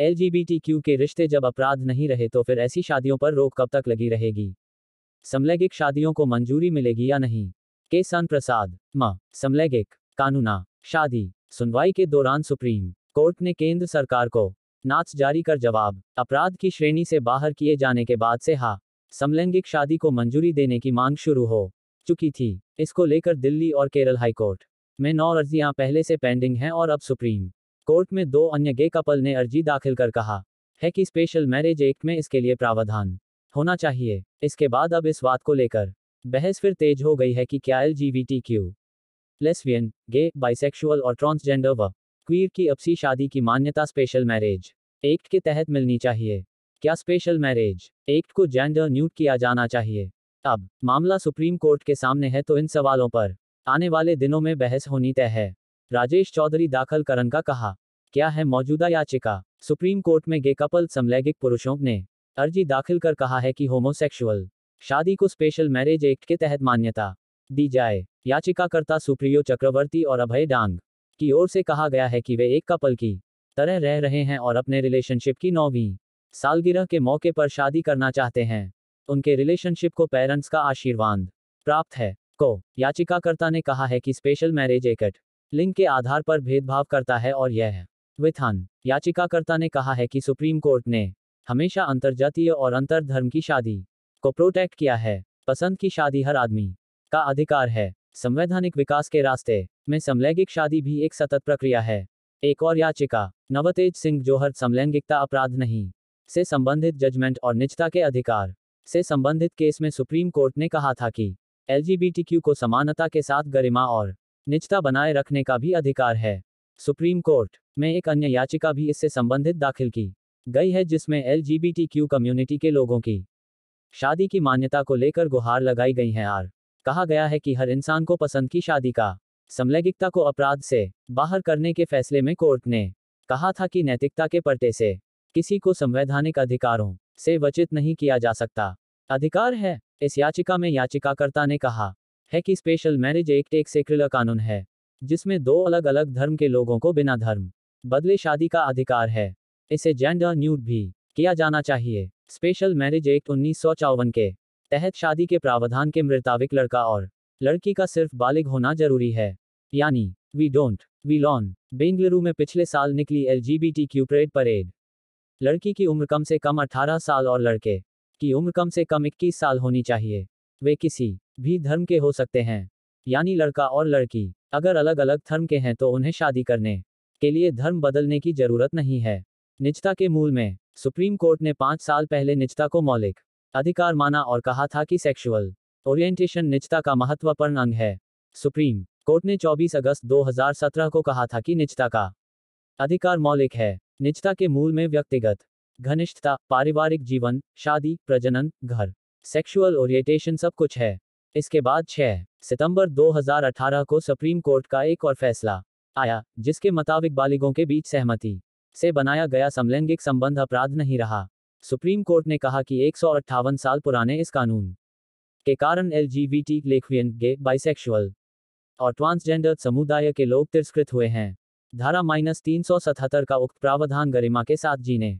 L के रिश्ते जब अपराध नहीं रहे तो फिर ऐसी शादियों पर रोक कब तक लगी रहेगी समलैंगिक शादियों को मंजूरी मिलेगी या नहीं के सन प्रसाद म समलैंगिक कानूना शादी सुनवाई के दौरान सुप्रीम कोर्ट ने केंद्र सरकार को नाच जारी कर जवाब अपराध की श्रेणी से बाहर किए जाने के बाद से हा समलैंगिक शादी को मंजूरी देने की मांग शुरू हो चुकी थी इसको लेकर दिल्ली और केरल हाईकोर्ट में नौ अर्जियां पहले से पेंडिंग हैं और अब सुप्रीम कोर्ट में दो अन्य गे कपल ने अर्जी दाखिल कर कहा है कि स्पेशल मैरिज एक्ट में इसके लिए प्रावधान होना चाहिए इसके बाद अब इस बात को लेकर बहस फिर तेज हो गई है कि क्या L G V T Q gay bisexual और ट्रांसजेंडर व क्वीर की अपसी शादी की मान्यता स्पेशल मैरिज एक्ट के तहत मिलनी चाहिए क्या स्पेशल मैरिज एक्ट को जेंडर न्यूट किया जाना चाहिए अब मामला सुप्रीम कोर्ट के सामने है तो इन सवालों पर आने वाले दिनों में बहस होनी तय है राजेश चौधरी दाखिल करने का कहा क्या है मौजूदा याचिका सुप्रीम कोर्ट में गे कपल समलैंगिक पुरुषों ने अर्जी दाखिल कर कहा है कि होमोसेक्सुअल शादी को स्पेशल मैरिज एक्ट के तहत मान्यता दी जाए याचिकाकर्ता सुप्रियो चक्रवर्ती और अभय डांग की ओर से कहा गया है कि वे एक कपल की तरह रह रहे हैं और अपने रिलेशनशिप की नौवीं सालगिरह के मौके पर शादी करना चाहते हैं उनके रिलेशनशिप को पेरेंट्स का आशीर्वाद प्राप्त है को याचिकाकर्ता ने कहा है कि स्पेशल मैरिज एक्ट लिंग के आधार पर भेदभाव करता है और यह विधान याचिकाकर्ता ने कहा है कि सुप्रीम कोर्ट ने हमेशा अंतर्जातीय और अंतर धर्म की शादी को प्रोटेक्ट किया है पसंद की शादी हर आदमी का अधिकार है संवैधानिक विकास के रास्ते में समलैंगिक शादी भी एक सतत प्रक्रिया है एक और याचिका नवतेज सिंह जोहर समलैंगिकता अपराध नहीं से संबंधित जजमेंट और निजता के अधिकार से संबंधित केस में सुप्रीम कोर्ट ने कहा था कि एल को समानता के साथ गरिमा और निजता बनाए रखने का भी अधिकार है सुप्रीम कोर्ट में एक अन्य याचिका भी इससे संबंधित दाखिल की गई है जिसमें एल कम्युनिटी के लोगों की शादी की मान्यता को लेकर गुहार लगाई गई है आर कहा गया है कि हर इंसान को पसंद की शादी का समलैंगिकता को अपराध से बाहर करने के फैसले में कोर्ट ने कहा था कि नैतिकता के पर्टे से किसी को संवैधानिक अधिकारों से वचित नहीं किया जा सकता अधिकार है इस याचिका में याचिकाकर्ता ने कहा है कि स्पेशल मैरिज एक्ट एक सेक्युलर कानून है जिसमें दो अलग अलग धर्म के लोगों को बिना धर्म बदले शादी का अधिकार है इसे जेंडर न्यूट भी किया जाना चाहिए स्पेशल मैरिज एक्ट उन्नीस के तहत शादी के प्रावधान के मृताविक लड़का और लड़की का सिर्फ बालिग होना जरूरी है यानी वी डोंट वी लॉन बेंगलुरु में पिछले साल निकली L G B T Q parade parade लड़की की उम्र कम से कम 18 साल और लड़के की उम्र कम से कम 21 साल होनी चाहिए वे किसी भी धर्म के हो सकते हैं यानी लड़का और लड़की अगर अलग अलग धर्म के हैं तो उन्हें शादी करने के लिए धर्म बदलने की जरूरत नहीं है निजता के मूल में सुप्रीम कोर्ट ने पांच साल पहले निजता को मौलिक अधिकार माना और कहा था कि सेक्सुअल ओरिएंटेशन निजता का महत्वपूर्ण अंग है सुप्रीम कोर्ट ने 24 अगस्त 2017 को कहा था कि निजता का अधिकार मौलिक है निजता के मूल में व्यक्तिगत घनिष्ठता पारिवारिक जीवन शादी प्रजनन घर सेक्सुअल ओरिएंटेशन सब कुछ है इसके बाद 6 सितंबर 2018 को सुप्रीम कोर्ट का एक और फैसला आया जिसके मुताबिक बालिगों के बीच सहमति से बनाया गया समलैंगिक संबंध अपराध नहीं रहा सुप्रीम कोर्ट ने कहा कि एक साल पुराने इस कानून के कारण L G V T lesbian gay bisexual और ट्रांसजेंडर समुदाय के लोग तिरस्कृत हुए हैं धारा माइनस तीन सौ सतहत्तर का उक्त प्रावधान गरिमा के साथ जीने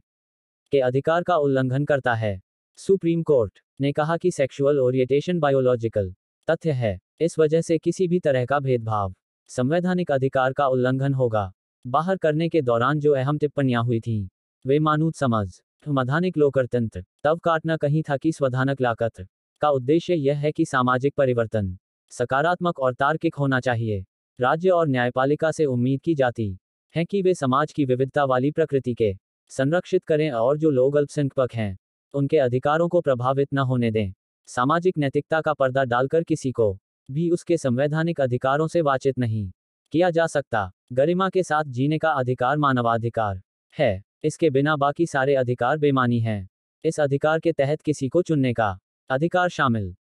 के अधिकार का उल्लंघन करता है सुप्रीम कोर्ट ने कहा कि सेक्सुअल ओरिएटेशन बायोलॉजिकल तथ्य है इस वजह से किसी भी तरह का भेदभाव संवैधानिक अधिकार का उल्लंघन होगा बाहर करने के दौरान जो अहम टिप्पणियां हुई थी वे मानूत समझ मधानिक लोकतंत्र तब काटना कहीं था कि स्वधानक लाकत का उद्देश्य यह है कि सामाजिक परिवर्तन सकारात्मक और तार्किक होना चाहिए राज्य और न्यायपालिका से उम्मीद की जाती है कि वे समाज की विविधता वाली प्रकृति के संरक्षित करें और जो लोग अल्पसंख्यक हैं तो उनके अधिकारों को प्रभावित न होने दें सामाजिक नैतिकता का पर्दा डालकर किसी को भी उसके संवैधानिक अधिकारों से वाचित नहीं किया जा सकता गरिमा के साथ जीने का अधिकार मानवाधिकार है इसके बिना बाकी सारे अधिकार बेमानी हैं इस अधिकार के तहत किसी को चुनने का अधिकार शामिल